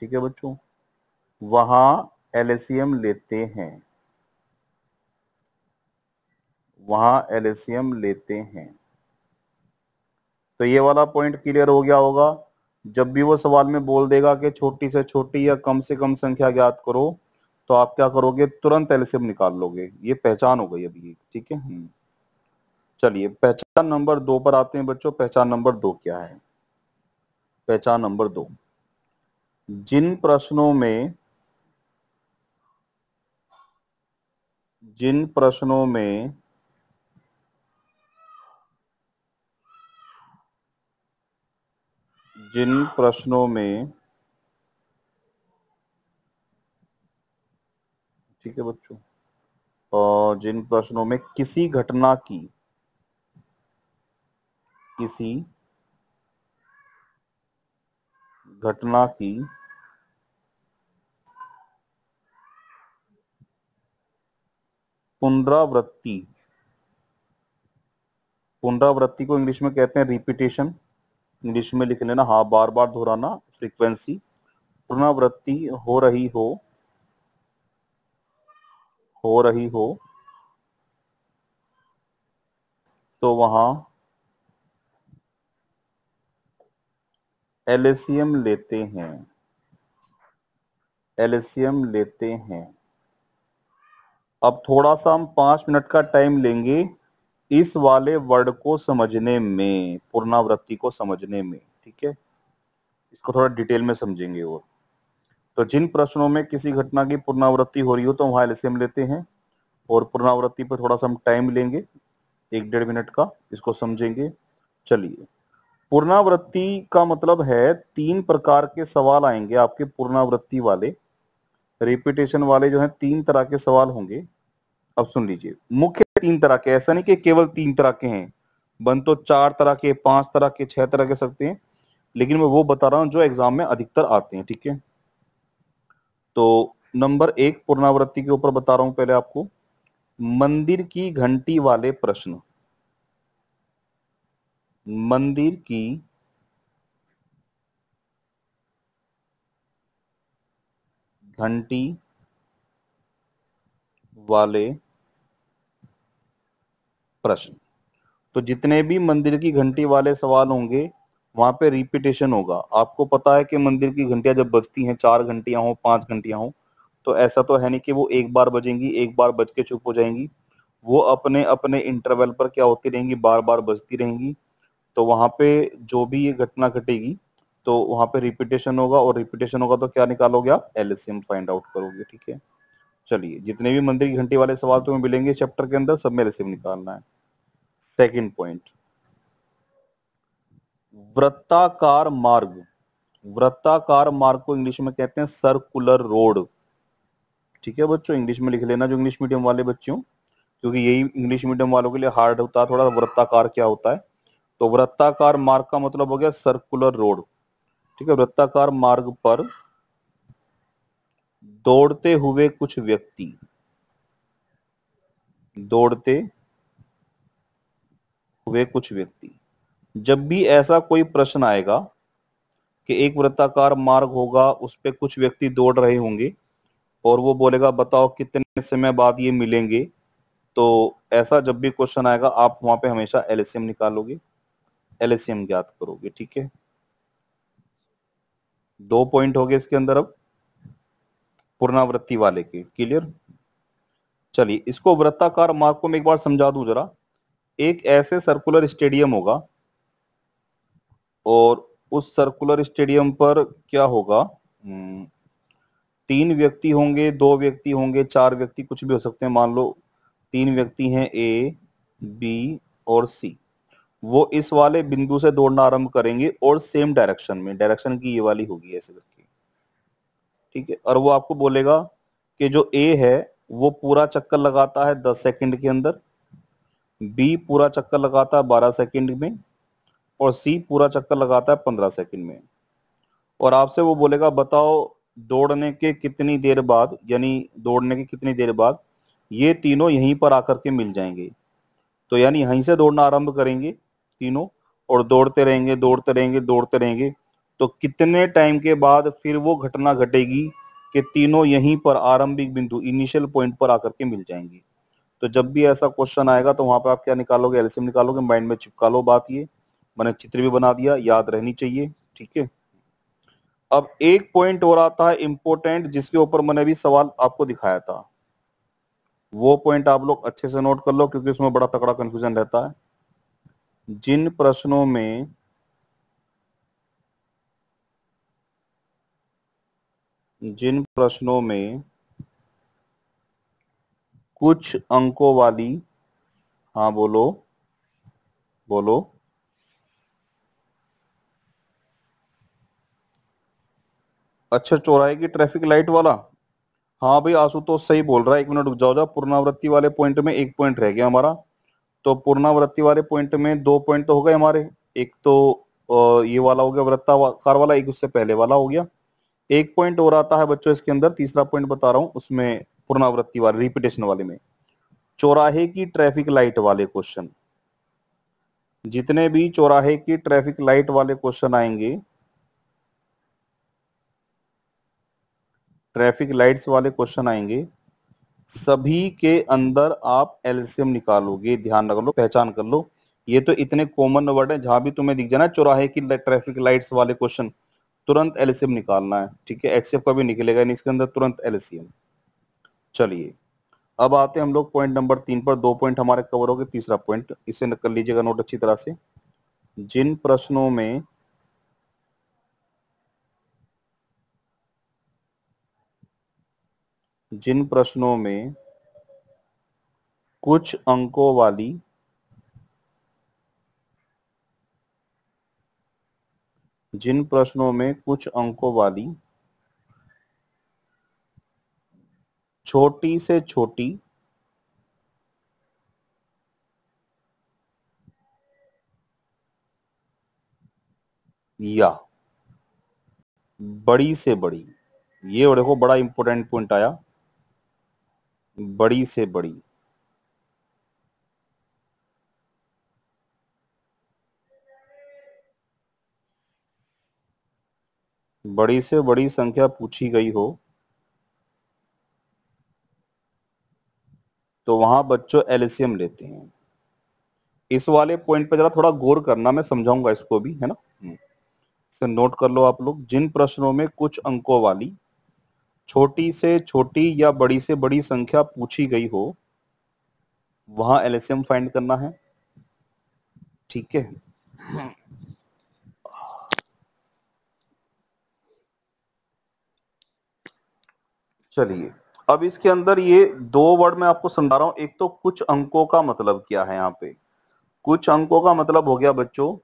ठीक है बच्चों वहां एलेसियम लेते हैं वहां एलेसियम लेते हैं तो ये वाला पॉइंट क्लियर हो गया होगा जब भी वो सवाल में बोल देगा कि छोटी से छोटी या कम से कम संख्या ज्ञात करो तो आप क्या करोगे तुरंत एलिसियम निकाल लोगे ये पहचान हो गई अभी ठीक है हम्म। चलिए पहचान नंबर दो पर आते हैं बच्चों पहचान नंबर दो क्या है पहचान नंबर दो जिन प्रश्नों में जिन प्रश्नों में जिन प्रश्नों में ठीक है बच्चों और जिन प्रश्नों में किसी घटना की किसी घटना की पुनरावृत्ति पुनरावृत्ति को इंग्लिश में कहते हैं रिपीटेशन इंग्लिश में लिख लेना हाँ बार बार दोहराना फ्रीक्वेंसी पुनरावृत्ति हो रही हो हो रही हो तो वहां एलिसियम लेते हैं एलेसियम लेते हैं अब थोड़ा सा हम पांच मिनट का टाइम लेंगे इस वाले वर्ड को समझने में पुनरावृत्ति को समझने में ठीक है इसको थोड़ा डिटेल में समझेंगे और तो जिन प्रश्नों में किसी घटना की पुनरावृत्ति हो रही हो तो वहां एलसीएम लेते हैं और पुनरावृत्ति पर थोड़ा सा हम टाइम लेंगे एक डेढ़ मिनट का इसको समझेंगे चलिए पूर्णावृत्ति का मतलब है तीन प्रकार के सवाल आएंगे आपके पूर्णावृत्ति वाले रिपीटेशन वाले जो है तीन तरह के सवाल होंगे अब सुन लीजिए मुख्य तीन तरह के ऐसा नहीं कि केवल तीन तरह के हैं बन तो चार तरह के पांच तरह के छह तरह के सकते हैं लेकिन मैं वो बता रहा हूं जो एग्जाम में अधिकतर आते हैं ठीक है तो नंबर एक पूर्णावृत्ति के ऊपर बता रहा हूं पहले आपको मंदिर की घंटी वाले प्रश्न मंदिर की घंटी वाले प्रश्न तो जितने भी मंदिर की घंटी वाले सवाल होंगे वहां पे रिपीटेशन होगा आपको पता है कि मंदिर की घंटियां जब बजती हैं चार घंटियां हो पांच घंटियां हो तो ऐसा तो है नहीं कि वो एक बार बजेंगी एक बार बज के चुप हो जाएंगी वो अपने अपने इंटरवल पर क्या होती रहेंगी बार बार बजती रहेंगी तो वहां पे जो भी ये घटना घटेगी तो वहां पे रिपीटेशन होगा और रिपीटेशन होगा तो क्या निकालोगे आप एलएसएम फाइंड आउट करोगे ठीक है चलिए जितने भी मंदिर की घंटी वाले सवाल तुम्हें मिलेंगे चैप्टर के अंदर सब में एलएसएम निकालना है सेकंड पॉइंट वृत्ताकार मार्ग वृत्ताकार मार्ग को इंग्लिश में कहते हैं सर्कुलर रोड ठीक है बच्चों इंग्लिश में लिख लेना जो इंग्लिश मीडियम वाले बच्चों क्योंकि यही इंग्लिश मीडियम वालों के लिए हार्ड होता है थोड़ा वृत्ताकार क्या होता है तो वृत्ताकार मार्ग का मतलब हो गया सर्कुलर रोड ठीक है वृत्ताकार मार्ग पर दौड़ते हुए कुछ व्यक्ति दौड़ते हुए कुछ व्यक्ति जब भी ऐसा कोई प्रश्न आएगा कि एक वृत्ताकार मार्ग होगा उस पर कुछ व्यक्ति दौड़ रहे होंगे और वो बोलेगा बताओ कितने समय बाद ये मिलेंगे तो ऐसा जब भी क्वेश्चन आएगा आप वहां पे हमेशा एलएसएम निकालोगे एलएसीएम ज्ञात करोगे ठीक है दो पॉइंट हो गए इसके अंदर अब पुनरावृत्ति वाले के क्लियर चलिए इसको वृत्ताकार मार्ग को मैं एक बार समझा दू जरा एक ऐसे सर्कुलर स्टेडियम होगा और उस सर्कुलर स्टेडियम पर क्या होगा हम्म, तीन व्यक्ति होंगे दो व्यक्ति होंगे चार व्यक्ति कुछ भी हो सकते हैं मान लो तीन व्यक्ति हैं ए बी और सी वो इस वाले बिंदु से दौड़ना आरंभ करेंगे और सेम डायरेक्शन में डायरेक्शन की ये वाली होगी ऐसे करके ठीक है और वो आपको बोलेगा कि जो ए है वो पूरा चक्कर लगाता है दस सेकंड के अंदर बी पूरा चक्कर लगाता है बारह सेकंड में और सी पूरा चक्कर लगाता है पंद्रह सेकंड में और आपसे वो बोलेगा बताओ दौड़ने के कितनी देर बाद यानी दौड़ने के कितनी देर बाद ये तीनों यहीं पर आकर के मिल जाएंगे तो यानी यहीं से दौड़ना आरंभ करेंगे तीनों और दौड़ते रहेंगे दौड़ते रहेंगे दौड़ते रहेंगे तो कितने टाइम के बाद फिर वो घटना घटेगी कि तीनों यहीं पर आरंभिक बिंदु इनिशियल पॉइंट पर आकर के मिल जाएंगी तो जब भी ऐसा क्वेश्चन आएगा तो वहां पर आप क्या निकालोगे एलसीएम निकालोगे माइंड में चिपका लो बात ये मैंने चित्र भी बना दिया याद रहनी चाहिए ठीक है अब एक पॉइंट और आता है इंपोर्टेंट जिसके ऊपर मैंने भी सवाल आपको दिखाया था वो पॉइंट आप लोग अच्छे से नोट कर लो क्योंकि उसमें बड़ा तकड़ा कंफ्यूजन रहता है जिन प्रश्नों में जिन प्रश्नों में कुछ अंकों वाली हाँ बोलो बोलो अच्छा चौराहे की ट्रैफिक लाइट वाला हाँ भाई आशुतोष सही बोल रहा है एक मिनट जाओ जाओ जा पुनरावृत्ति वाले पॉइंट में एक पॉइंट रह गया हमारा तो पूर्णावृत्ति वाले पॉइंट में दो पॉइंट तो हो गए हमारे एक तो ये वाला हो गया वृत्ताकार वाला एक उससे पहले वाला हो गया एक पॉइंट और आता है बच्चों इसके अंदर तीसरा पॉइंट बता रहा हूं उसमें पुनरावृत्ति वाले रिपीटेशन वाले में चौराहे की ट्रैफिक लाइट वाले क्वेश्चन जितने भी चौराहे की ट्रैफिक लाइट वाले क्वेश्चन आएंगे ट्रैफिक लाइट्स वाले क्वेश्चन आएंगे सभी के अंदर आप एल्सियम निकालोगे ध्यान रख लो पहचान कर लो ये तो इतने कॉमन वर्ड है जहां भी तुम्हें दिख जाना चौराहे की ट्रैफिक लाइट्स वाले क्वेश्चन तुरंत एल्सियम निकालना है ठीक है एक्सएफ का भी निकलेगा नहीं इसके अंदर तुरंत एल्सियम चलिए अब आते हैं हम लोग पॉइंट नंबर तीन पर दो पॉइंट हमारे कवर हो गए तीसरा पॉइंट इसे कर लीजिएगा नोट अच्छी तरह से जिन प्रश्नों में जिन प्रश्नों में कुछ अंकों वाली जिन प्रश्नों में कुछ अंकों वाली छोटी से छोटी या बड़ी से बड़ी ये देखो बड़ा इंपॉर्टेंट पॉइंट आया बड़ी से बड़ी बड़ी से बड़ी संख्या पूछी गई हो तो वहां बच्चों एलसीएम लेते हैं इस वाले पॉइंट पे जरा थोड़ा गौर करना मैं समझाऊंगा इसको भी है ना हम्म। इसे नोट कर लो आप लोग जिन प्रश्नों में कुछ अंकों वाली छोटी से छोटी या बड़ी से बड़ी संख्या पूछी गई हो वहां एलएसएम फाइंड करना है ठीक है चलिए अब इसके अंदर ये दो वर्ड मैं आपको समझा रहा हूं एक तो कुछ अंकों का मतलब क्या है यहां पे कुछ अंकों का मतलब हो गया बच्चों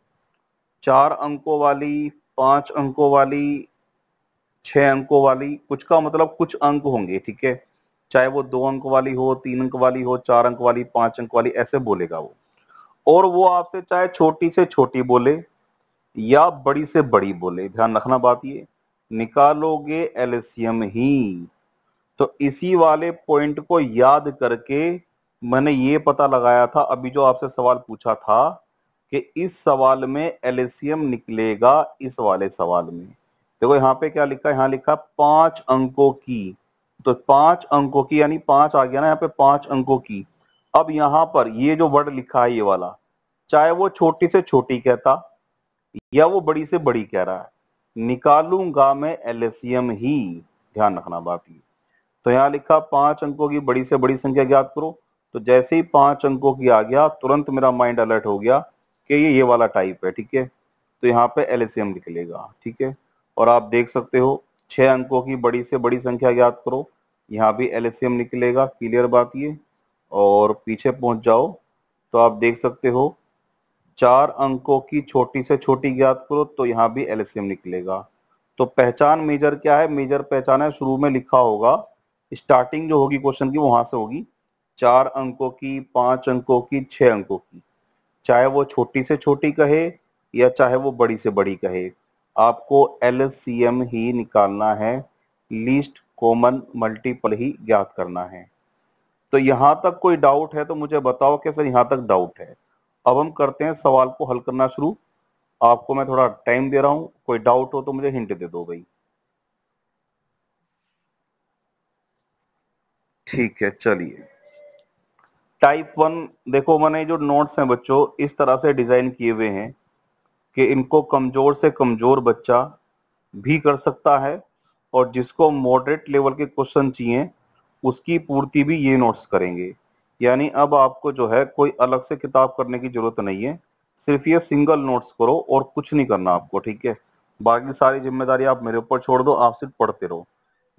चार अंकों वाली पांच अंकों वाली छह अंकों वाली कुछ का मतलब कुछ अंक होंगे ठीक है चाहे वो दो अंक वाली हो तीन अंक वाली हो चार अंक वाली पांच अंक वाली ऐसे बोलेगा वो और वो आपसे चाहे छोटी से छोटी बोले या बड़ी से बड़ी बोले ध्यान रखना बात ये निकालोगे एलसीएम ही तो इसी वाले पॉइंट को याद करके मैंने ये पता लगाया था अभी जो आपसे सवाल पूछा था कि इस सवाल में एलसीएम निकलेगा इस वाले सवाल में देखो यहाँ पे क्या लिखा है यहाँ लिखा पांच अंकों की तो पांच अंकों की यानी पांच आ गया ना यहाँ पे पांच अंकों की अब यहाँ पर ये जो वर्ड लिखा है ये वाला चाहे वो छोटी से छोटी कहता या वो बड़ी से बड़ी कह रहा है निकालूंगा मैं एलेसियम ही ध्यान रखना बात ये तो यहाँ लिखा पांच अंकों की बड़ी से बड़ी संख्या ज्ञात करो तो जैसे ही पांच अंकों की आ गया तुरंत मेरा माइंड अलर्ट हो गया कि ये ये वाला टाइप है ठीक है तो यहाँ पे लिख निकलेगा ठीक है और आप देख सकते हो छह अंकों की बड़ी से बड़ी संख्या ज्ञात करो यहाँ भी एल निकलेगा क्लियर बात ये और पीछे पहुंच जाओ तो आप देख सकते हो चार अंकों की छोटी से छोटी ज्ञात करो तो यहाँ भी एल निकलेगा तो पहचान मेजर क्या है मेजर पहचान है शुरू में लिखा होगा स्टार्टिंग जो होगी क्वेश्चन की वहां से होगी चार अंकों की पांच अंकों की छह अंकों की चाहे वो छोटी से छोटी कहे या चाहे वो बड़ी से बड़ी कहे आपको एल ही निकालना है लीस्ट कॉमन मल्टीपल ही ज्ञात करना है तो यहां तक कोई डाउट है तो मुझे बताओ कि सर यहां तक डाउट है अब हम करते हैं सवाल को हल करना शुरू आपको मैं थोड़ा टाइम दे रहा हूं कोई डाउट हो तो मुझे हिंट दे दो भाई ठीक है चलिए टाइप वन देखो मैंने जो नोट्स हैं बच्चों इस तरह से डिजाइन किए हुए हैं कि इनको कमजोर से कमजोर बच्चा भी कर सकता है और जिसको मॉडरेट लेवल के क्वेश्चन चाहिए उसकी पूर्ति भी ये नोट्स करेंगे यानी अब आपको जो है कोई अलग से किताब करने की जरूरत नहीं है सिर्फ ये सिंगल नोट्स करो और कुछ नहीं करना आपको ठीक है बाकी सारी जिम्मेदारी आप मेरे ऊपर छोड़ दो आप सिर्फ पढ़ते रहो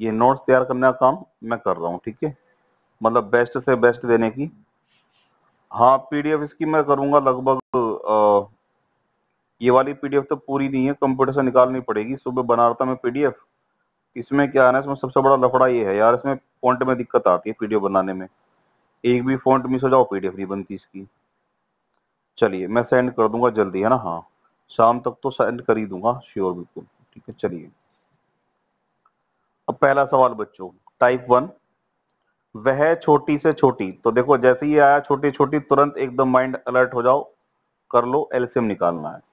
ये नोट्स तैयार करने का काम मैं कर रहा हूँ ठीक है मतलब बेस्ट से बेस्ट देने की हाँ पीडीएफ इसकी मैं करूँगा लगभग ये वाली पीडीएफ तो पूरी नहीं है कंप्यूटर से निकालनी पड़ेगी सुबह बना रहा था मैं पीडीएफ इसमें क्या है ना इसमें सबसे बड़ा लफड़ा ये है यार इसमें फॉन्ट में दिक्कत आती है पीडीएफ बनाने में एक भी फॉन्ट मिस हो जाओ पीडीएफ नहीं बनती इसकी चलिए मैं सेंड कर दूंगा जल्दी है ना हाँ शाम तक तो सेंड कर ही दूंगा श्योर बिल्कुल ठीक है चलिए अब पहला सवाल बच्चों टाइप वन वह छोटी से छोटी तो देखो जैसे ही आया छोटी छोटी तुरंत एकदम माइंड अलर्ट हो जाओ कर लो एल्सियम निकालना है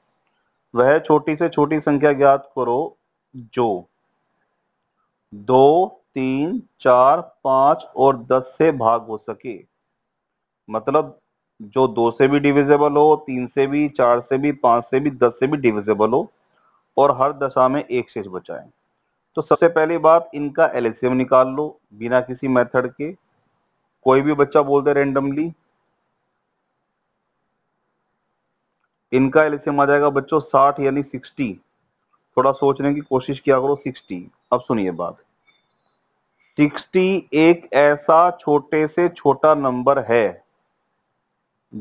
वह छोटी से छोटी संख्या ज्ञात करो जो दो तीन चार पांच और दस से भाग हो सके मतलब जो दो से भी डिविजेबल हो तीन से भी चार से भी पांच से भी दस से भी डिविजेबल हो और हर दशा में एक शेष बचाए तो सबसे पहली बात इनका एलसीएम निकाल लो बिना किसी मेथड के कोई भी बच्चा बोल दे रेंडमली इनका एलसीएम आ जाएगा बच्चों साठ यानी सिक्सटी थोड़ा सोचने की कोशिश किया करो सिक्सटी अब सुनिए बात सिक्सटी एक ऐसा छोटे से छोटा नंबर है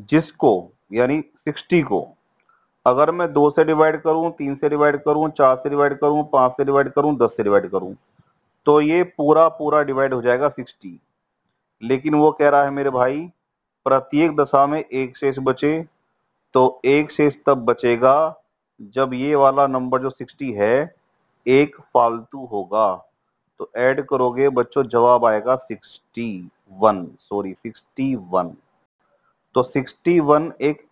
जिसको यानी सिक्सटी को अगर मैं दो से डिवाइड करूं तीन से डिवाइड करूं चार से डिवाइड करूं पांच से डिवाइड करूं दस से डिवाइड करूं तो ये पूरा पूरा डिवाइड हो जाएगा सिक्सटी लेकिन वो कह रहा है मेरे भाई प्रत्येक दशा में एक शेष बचे तो एक शेष तब बचेगा जब ये वाला नंबर जो 60 है एक फालतू होगा तो ऐड करोगे बच्चों जवाब आएगा 61 सॉरी 61 तो 61 एक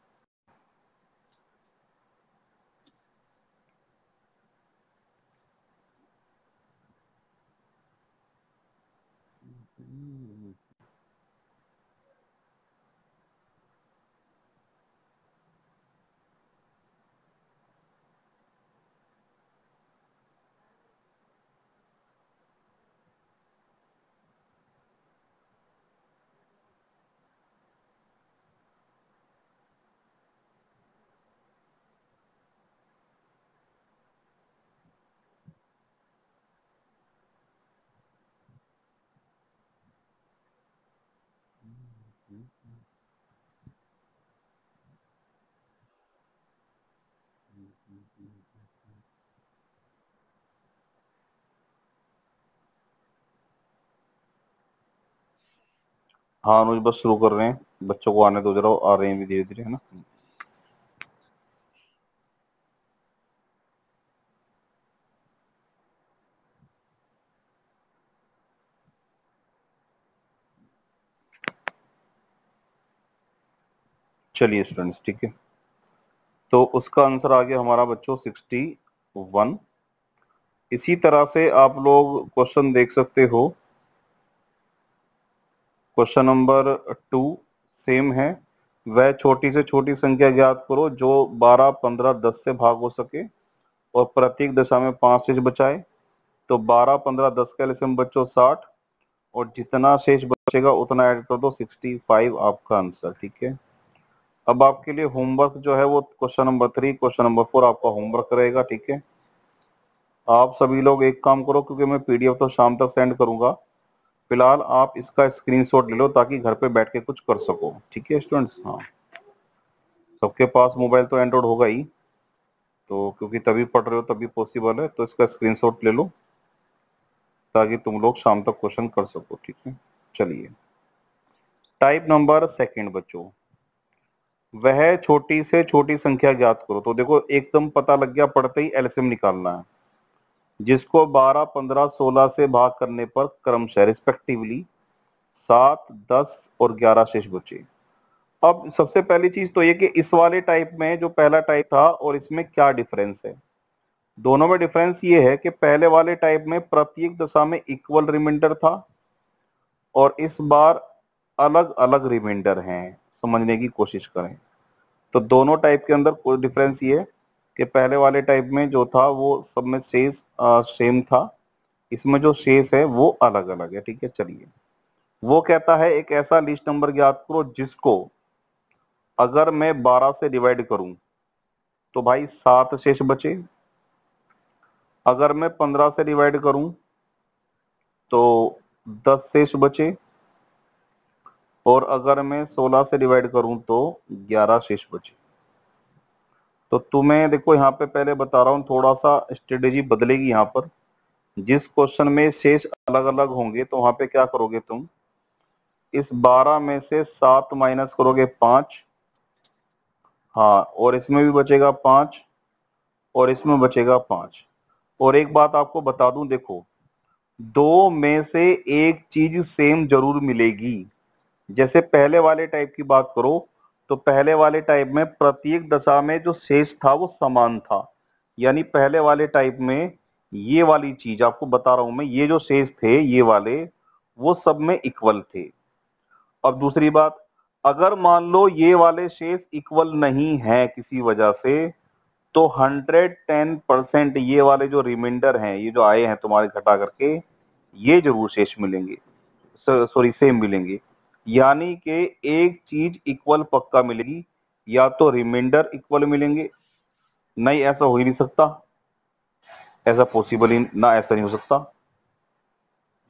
हाँ अनुज बस शुरू कर रहे हैं बच्चों को आने दो जरा आ रहे हैं भी धीरे धीरे है ना चलिए स्टूडेंट्स ठीक है तो उसका आंसर आ गया हमारा बच्चों सिक्सटी वन इसी तरह से आप लोग क्वेश्चन देख सकते हो क्वेश्चन नंबर टू सेम है वह छोटी से छोटी संख्या ज्ञात करो जो 12, 15, 10 से भाग हो सके और प्रत्येक दशा में पांच शेष बचाए तो 12, 15, 10 का एलसीएम बच्चों 60 और जितना शेष बचेगा उतना ऐड कर दो 65 आपका आंसर ठीक है अब आपके लिए होमवर्क जो है वो question number three question number four आपका होमवर्क रहेगा ठीक है आप सभी लोग एक काम करो क्योंकि मैं पीडीएफ तो शाम तक सेंड करूंगा फिलहाल आप इसका स्क्रीनशॉट ले लो ताकि घर पे बैठ के कुछ कर सको ठीक है स्टूडेंट्स हाँ सबके पास मोबाइल तो एंड्रॉइड होगा ही तो क्योंकि तभी पढ़ रहे हो तभी पॉसिबल है तो इसका स्क्रीनशॉट ले लो ताकि तुम लोग शाम तक क्वेश्चन कर सको ठीक है चलिए टाइप नंबर सेकंड बच्चों वह छोटी से छोटी संख्या ज्ञात करो तो देखो एकदम पता लग गया पढ़ते ही एलसीएम निकालना है जिसको 12, 15, 16 से भाग करने पर क्रमशः रिस्पेक्टिवली सात दस और ग्यारह शेष बचे अब सबसे पहली चीज तो ये कि इस वाले टाइप में जो पहला टाइप था और इसमें क्या डिफरेंस है दोनों में डिफरेंस ये है कि पहले वाले टाइप में प्रत्येक दशा में इक्वल रिमाइंडर था और इस बार अलग अलग रिमाइंडर हैं समझने की कोशिश करें तो दोनों टाइप के अंदर कोई डिफरेंस ये है कि पहले वाले टाइप में जो था वो सब में शेष सेम था इसमें जो शेष है वो अलग अलग है ठीक है चलिए वो कहता है एक ऐसा लिस्ट नंबर ज्ञात करो जिसको अगर मैं 12 से डिवाइड करूं तो भाई सात शेष बचे अगर मैं 15 से डिवाइड करूं तो 10 शेष बचे और अगर मैं 16 से डिवाइड करूं तो 11 शेष बचे तो तुम्हें देखो यहाँ पे पहले बता रहा हूँ थोड़ा सा स्ट्रेटेजी बदलेगी यहाँ पर जिस क्वेश्चन में शेष अलग अलग होंगे तो वहां पे क्या करोगे तुम इस बारह में से सात माइनस करोगे पांच हाँ और इसमें भी बचेगा पांच और इसमें बचेगा पांच और एक बात आपको बता दूं देखो दो में से एक चीज सेम जरूर मिलेगी जैसे पहले वाले टाइप की बात करो तो पहले वाले टाइप में प्रत्येक दशा में जो शेष था वो समान था यानी पहले वाले टाइप में ये वाली चीज आपको बता रहा हूं मैं ये जो शेष थे ये वाले वो सब में इक्वल थे अब दूसरी बात अगर मान लो ये वाले शेष इक्वल नहीं है किसी वजह से तो 110 परसेंट ये वाले जो रिमाइंडर हैं ये जो आए हैं तुम्हारे घटा करके ये जरूर शेष मिलेंगे सॉरी सेम मिलेंगे यानी कि एक चीज इक्वल पक्का मिलेगी या तो रिमाइंडर इक्वल मिलेंगे नहीं ऐसा हो ही नहीं सकता ऐसा पॉसिबल ही ना ऐसा नहीं हो सकता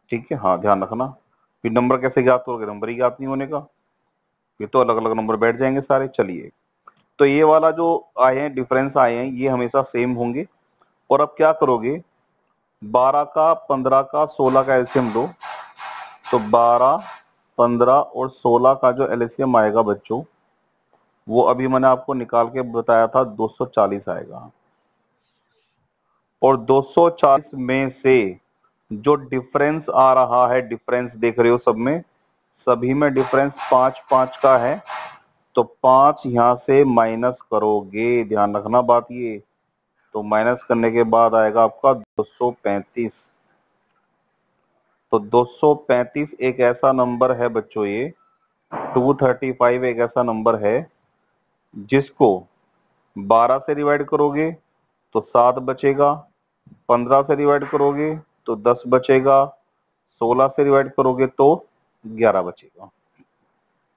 ठीक है हाँ ध्यान रखना फिर नंबर कैसे ज्ञात होगा नंबर ही ज्ञात नहीं होने का ये तो अलग अलग नंबर बैठ जाएंगे सारे चलिए तो ये वाला जो आए हैं डिफरेंस आए हैं ये हमेशा सेम होंगे और अब क्या करोगे 12 का 15 का 16 का एल्सियम दो तो बारह 15 और 16 का जो एलएसीएम आएगा बच्चों वो अभी मैंने आपको निकाल के बताया था 240 आएगा और 240 में से जो डिफरेंस आ रहा है डिफरेंस देख रहे हो सब में सभी में डिफरेंस पांच पांच का है तो पांच यहां से माइनस करोगे ध्यान रखना बात ये तो माइनस करने के बाद आएगा आपका 235 तो 235 एक ऐसा नंबर है बच्चों ये 235 एक ऐसा नंबर है जिसको 12 से डिवाइड करोगे तो 7 बचेगा 15 से डिवाइड करोगे तो 10 बचेगा 16 से डिवाइड करोगे तो 11 बचेगा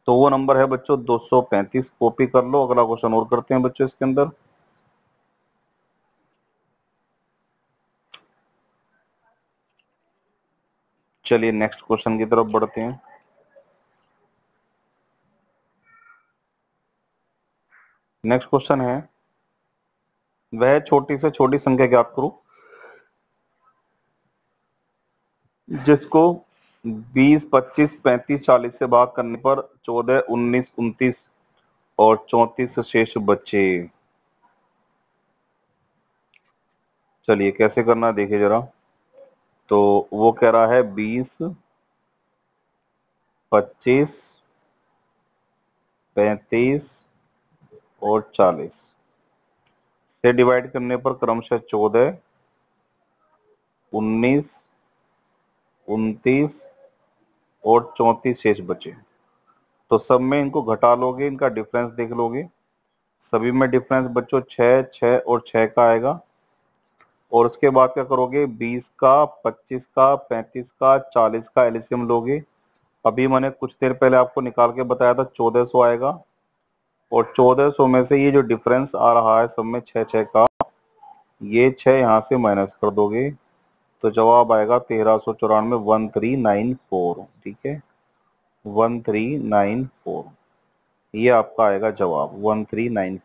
तो वो नंबर है बच्चों 235 कॉपी कर लो अगला क्वेश्चन और करते हैं बच्चों इसके अंदर चलिए नेक्स्ट क्वेश्चन की तरफ बढ़ते हैं नेक्स्ट क्वेश्चन है वह छोटी से छोटी संख्या ज्ञात करो जिसको 20, 25, 35, 40 से भाग करने पर 14, 19, 29 और 34 शेष बचे चलिए कैसे करना देखिए जरा तो वो कह रहा है बीस पच्चीस पैतीस और चालीस से डिवाइड करने पर क्रमशः चौदह उन्नीस उनतीस और चौतीस शेष बचे तो सब में इनको घटा लोगे इनका डिफरेंस देख लोगे सभी में डिफरेंस बच्चों छ छः और छः का आएगा और उसके बाद क्या करोगे 20 का 25 का 35 का 40 का एलिसियम लोगे अभी मैंने कुछ देर पहले आपको निकाल के बताया था 1400 आएगा और 1400 में से ये जो डिफरेंस आ रहा है सब में छ छ का ये छह यहाँ से माइनस कर दोगे तो जवाब आएगा तेरह सौ चौरानवे वन थ्री नाइन फोर ठीक है वन थ्री नाइन फोर ये आपका आएगा जवाब वन थ्री नाइन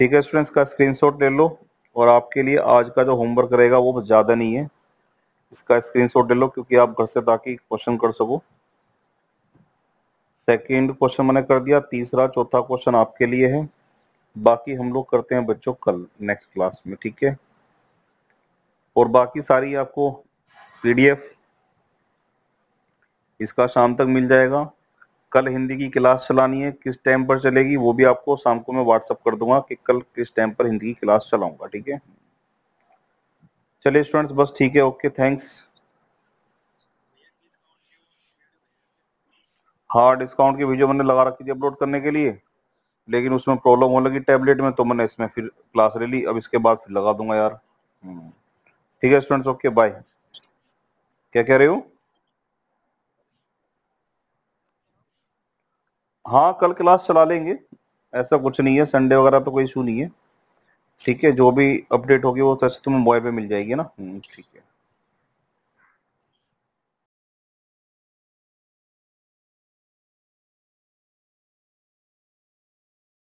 ठीक है स्टूडेंट्स का स्क्रीनशॉट ले लो और आपके लिए आज का जो होमवर्क रहेगा वो ज़्यादा नहीं है इसका स्क्रीनशॉट ले लो क्योंकि आप घर से ताकि क्वेश्चन कर सको सेकेंड क्वेश्चन मैंने कर दिया तीसरा चौथा क्वेश्चन आपके लिए है बाकी हम लोग करते हैं बच्चों कल नेक्स्ट क्लास में ठीक है और बाकी सारी आपको पीडीएफ इसका शाम तक मिल जाएगा कल हिंदी की क्लास चलानी है किस टाइम पर चलेगी वो भी आपको शाम को मैं व्हाट्सअप कर दूंगा कि कल किस टाइम पर हिंदी की क्लास चलाऊंगा ठीक है चलिए स्टूडेंट्स बस ठीक है ओके थैंक्स हाँ डिस्काउंट की वीडियो मैंने लगा रखी थी अपलोड करने के लिए लेकिन उसमें प्रॉब्लम होने लगी टैबलेट में तो मैंने इसमें फिर क्लास ले ली अब इसके बाद फिर लगा दूंगा यार हम्म। ठीक है स्टूडेंट्स ओके बाय क्या कह रहे हो हाँ कल क्लास चला लेंगे ऐसा कुछ नहीं है संडे वगैरह तो कोई इशू नहीं है ठीक है जो भी अपडेट होगी वो सच तुम्हें बॉय पे मिल जाएगी ना हम्म, ठीक है